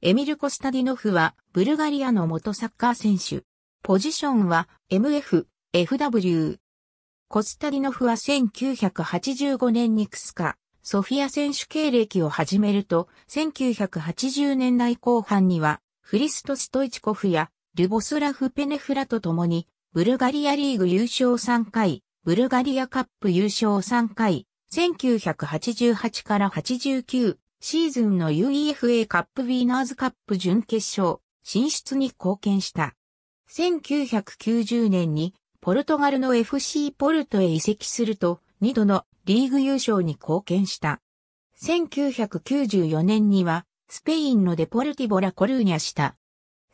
エミル・コスタディノフは、ブルガリアの元サッカー選手。ポジションは、MF、FW。コスタディノフは1985年にクスカ、ソフィア選手経歴を始めると、1980年代後半には、フリスト・ストイチコフや、ルボスラフ・ペネフラと共に、ブルガリアリーグ優勝3回、ブルガリアカップ優勝3回、1988から89、シーズンの UEFA カップウィーナーズカップ準決勝進出に貢献した。1990年にポルトガルの FC ポルトへ移籍すると2度のリーグ優勝に貢献した。1994年にはスペインのデポルティボラコルーニャした。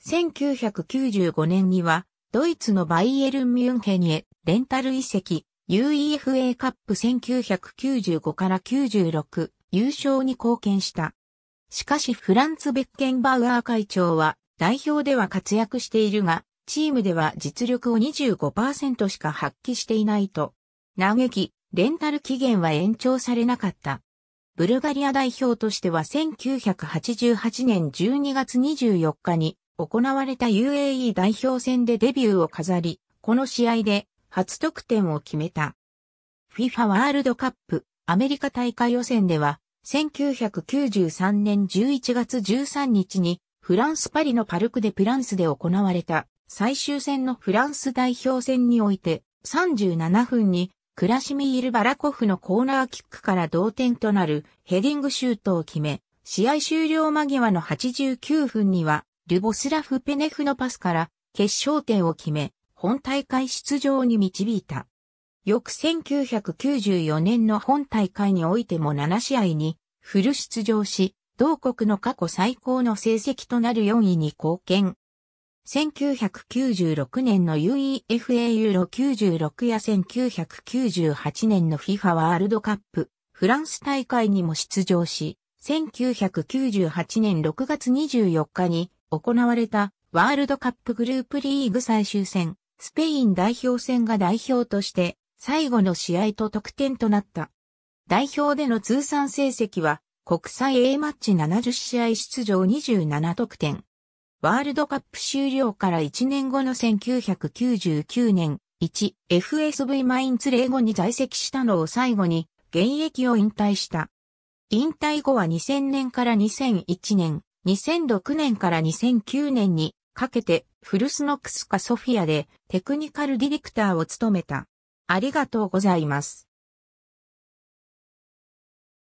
1995年にはドイツのバイエルン・ミュンヘニへレンタル移籍 UEFA カップ1995から96優勝に貢献した。しかしフランツ・ベッケンバウアー会長は代表では活躍しているが、チームでは実力を25%しか発揮していないと。嘆き、レンタル期限は延長されなかった。ブルガリア代表としては1988年12月24日に行われた UAE 代表戦でデビューを飾り、この試合で初得点を決めた。FIFA ワールドカップアメリカ大会予選では1993年11月13日にフランス・パリのパルク・でプランスで行われた最終戦のフランス代表戦において37分にクラシミール・バラコフのコーナーキックから同点となるヘディングシュートを決め、試合終了間際の89分にはルボスラフ・ペネフのパスから決勝点を決め、本大会出場に導いた。翌1994年の本大会においても7試合にフル出場し、同国の過去最高の成績となる4位に貢献。1996年の UEFA ユーロ96や1998年の FIFA ワールドカップフランス大会にも出場し、1998年6月24日に行われたワールドカップグループリーグ最終戦、スペイン代表戦が代表として最後の試合と得点となった。代表での通算成績は、国際 A マッチ70試合出場27得点。ワールドカップ終了から1年後の1999年、1FSV マインツー後に在籍したのを最後に、現役を引退した。引退後は2000年から2001年、2006年から2009年にかけて、フルスノックスカソフィアでテクニカルディレクターを務めた。ありがとうございます。